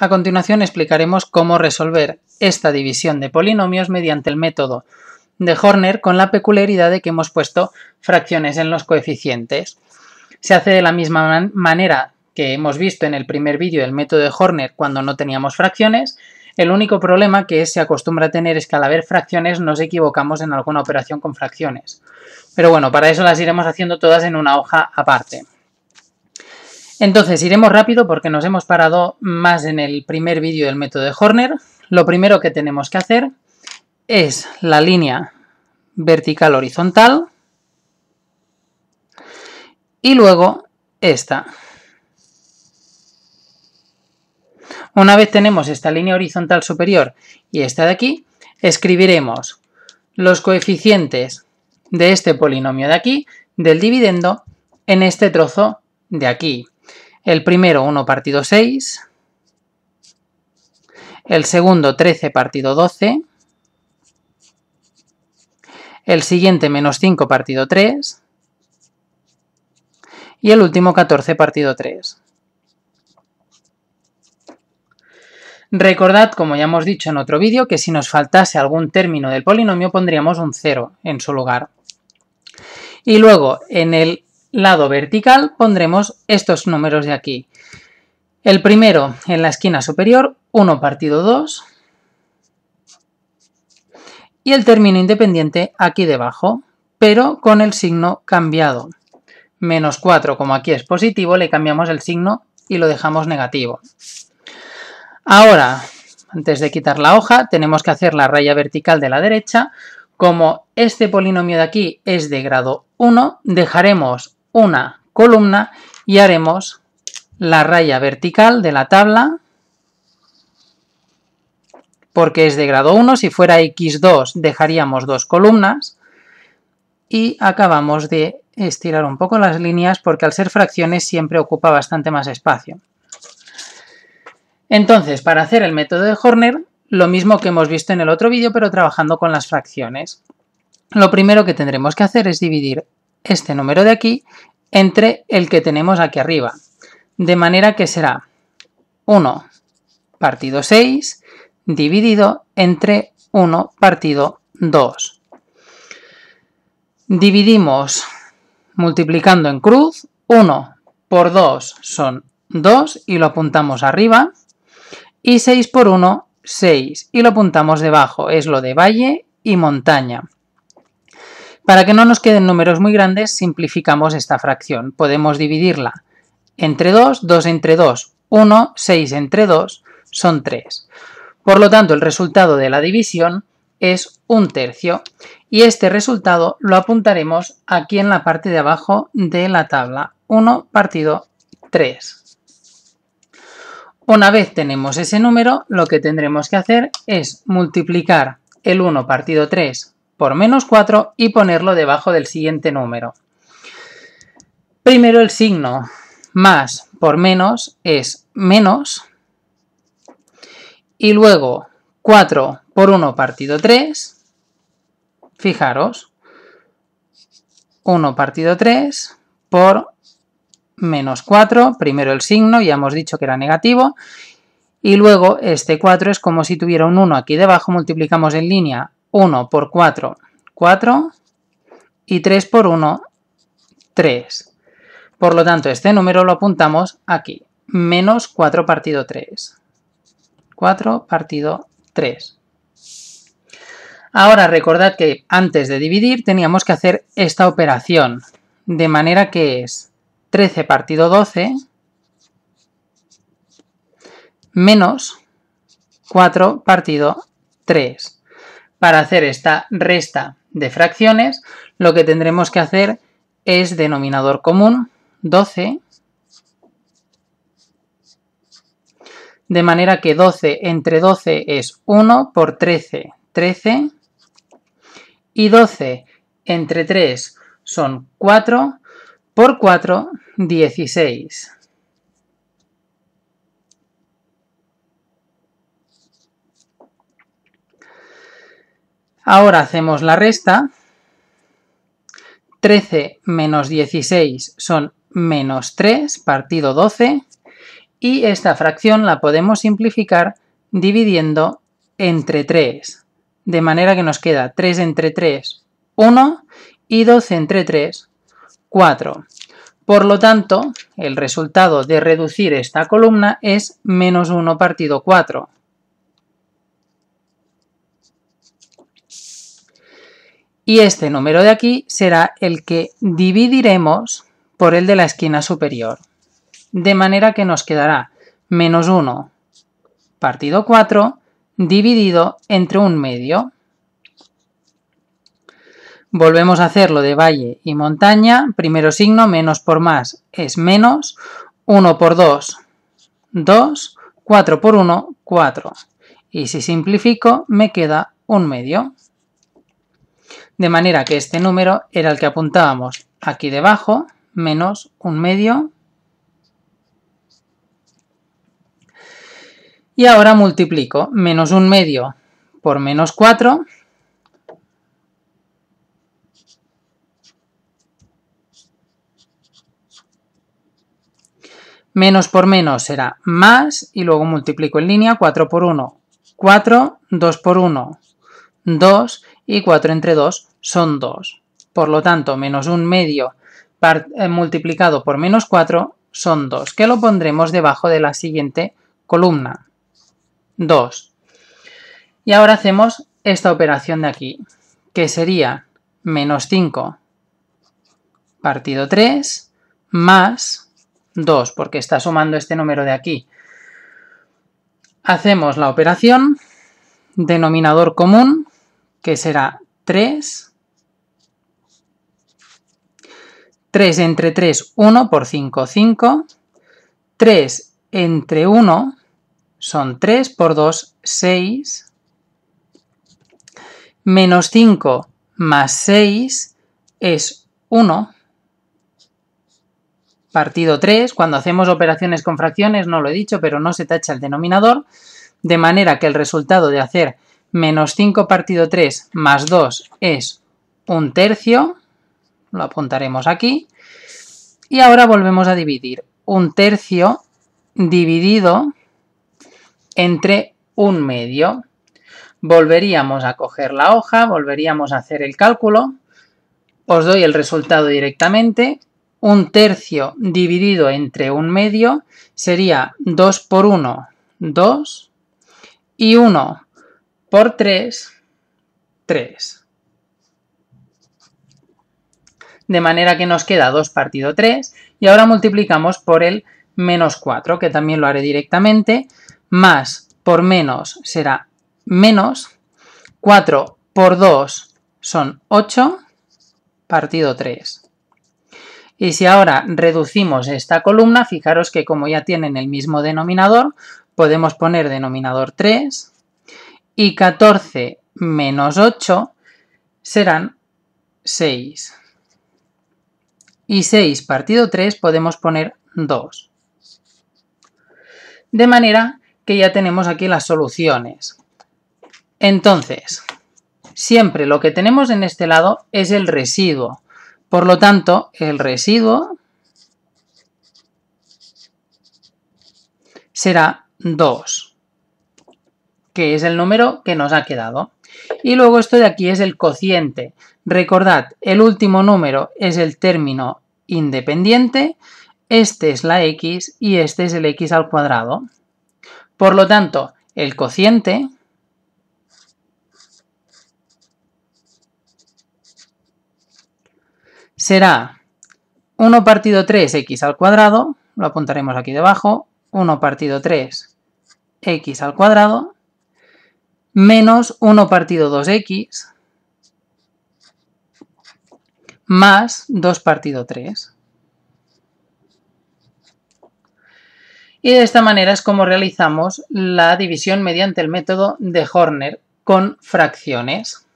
A continuación explicaremos cómo resolver esta división de polinomios mediante el método de Horner con la peculiaridad de que hemos puesto fracciones en los coeficientes. Se hace de la misma manera que hemos visto en el primer vídeo del método de Horner cuando no teníamos fracciones, el único problema que se acostumbra a tener es que al haber fracciones nos equivocamos en alguna operación con fracciones. Pero bueno, para eso las iremos haciendo todas en una hoja aparte. Entonces, iremos rápido porque nos hemos parado más en el primer vídeo del método de Horner. Lo primero que tenemos que hacer es la línea vertical horizontal y luego esta. Una vez tenemos esta línea horizontal superior y esta de aquí, escribiremos los coeficientes de este polinomio de aquí, del dividendo, en este trozo de aquí. El primero 1 partido 6, el segundo 13 partido 12, el siguiente menos 5 partido 3 y el último 14 partido 3. Recordad, como ya hemos dicho en otro vídeo, que si nos faltase algún término del polinomio pondríamos un 0 en su lugar. Y luego, en el lado vertical pondremos estos números de aquí. El primero en la esquina superior, 1 partido 2. Y el término independiente aquí debajo, pero con el signo cambiado. Menos 4, como aquí es positivo, le cambiamos el signo y lo dejamos negativo. Ahora, antes de quitar la hoja, tenemos que hacer la raya vertical de la derecha. Como este polinomio de aquí es de grado 1, dejaremos una columna y haremos la raya vertical de la tabla porque es de grado 1, si fuera x2 dejaríamos dos columnas y acabamos de estirar un poco las líneas porque al ser fracciones siempre ocupa bastante más espacio. Entonces, para hacer el método de Horner, lo mismo que hemos visto en el otro vídeo pero trabajando con las fracciones. Lo primero que tendremos que hacer es dividir este número de aquí entre el que tenemos aquí arriba. De manera que será 1 partido 6 dividido entre 1 partido 2. Dividimos multiplicando en cruz, 1 por 2 son 2 y lo apuntamos arriba, y 6 por 1, 6 y lo apuntamos debajo, es lo de valle y montaña. Para que no nos queden números muy grandes, simplificamos esta fracción. Podemos dividirla entre 2, 2 entre 2, 1, 6 entre 2, son 3. Por lo tanto, el resultado de la división es un tercio y este resultado lo apuntaremos aquí en la parte de abajo de la tabla, 1 partido 3. Una vez tenemos ese número, lo que tendremos que hacer es multiplicar el 1 partido 3 por menos 4 y ponerlo debajo del siguiente número. Primero el signo más por menos es menos y luego 4 por 1 partido 3, fijaros, 1 partido 3 por menos 4, primero el signo, ya hemos dicho que era negativo, y luego este 4 es como si tuviera un 1 aquí debajo, multiplicamos en línea 1 por 4, 4 y 3 por 1, 3. Por lo tanto, este número lo apuntamos aquí, menos 4 partido 3. 4 partido 3. Ahora recordad que antes de dividir teníamos que hacer esta operación, de manera que es 13 partido 12 menos 4 partido 3. Para hacer esta resta de fracciones, lo que tendremos que hacer es denominador común 12, de manera que 12 entre 12 es 1 por 13, 13, y 12 entre 3 son 4, por 4, 16. Ahora hacemos la resta. 13 menos 16 son menos 3, partido 12. Y esta fracción la podemos simplificar dividiendo entre 3. De manera que nos queda 3 entre 3, 1. Y 12 entre 3, 4. Por lo tanto, el resultado de reducir esta columna es menos 1 partido 4. y este número de aquí será el que dividiremos por el de la esquina superior. De manera que nos quedará menos 1 partido 4 dividido entre un medio. Volvemos a hacerlo de valle y montaña. Primero signo, menos por más es menos. 1 por 2, 2. 4 por 1, 4. Y si simplifico, me queda un medio de manera que este número era el que apuntábamos aquí debajo, menos un medio. Y ahora multiplico menos un medio por menos 4, menos por menos será más y luego multiplico en línea 4 por 1, 4, 2 por 1, 2 y 4 entre 2 son 2. Por lo tanto, menos 1 medio eh, multiplicado por menos 4 son 2, que lo pondremos debajo de la siguiente columna. 2. Y ahora hacemos esta operación de aquí, que sería menos 5 partido 3 más 2, porque está sumando este número de aquí. Hacemos la operación, denominador común, que será 3. 3 entre 3, 1 por 5, 5. 3 entre 1 son 3 por 2, 6. Menos 5 más 6 es 1 partido 3. Cuando hacemos operaciones con fracciones, no lo he dicho, pero no se tacha el denominador, de manera que el resultado de hacer menos 5 partido 3 más 2 es un tercio, lo apuntaremos aquí, y ahora volvemos a dividir un tercio dividido entre un medio. Volveríamos a coger la hoja, volveríamos a hacer el cálculo, os doy el resultado directamente, un tercio dividido entre un medio sería 2 por 1, 2, y 1 por 3, 3. De manera que nos queda 2 partido 3 y ahora multiplicamos por el menos 4, que también lo haré directamente, más por menos será menos, 4 por 2 son 8, partido 3. Y si ahora reducimos esta columna, fijaros que como ya tienen el mismo denominador, podemos poner denominador 3 y 14 menos 8 serán 6. Y 6 partido 3 podemos poner 2. De manera que ya tenemos aquí las soluciones. Entonces, siempre lo que tenemos en este lado es el residuo. Por lo tanto, el residuo será 2 que es el número que nos ha quedado. Y luego esto de aquí es el cociente. Recordad, el último número es el término independiente, este es la x y este es el x al cuadrado. Por lo tanto, el cociente será 1 partido 3 x al cuadrado, lo apuntaremos aquí debajo, 1 partido 3 x al cuadrado menos 1 partido 2x más 2 partido 3. Y de esta manera es como realizamos la división mediante el método de Horner con fracciones.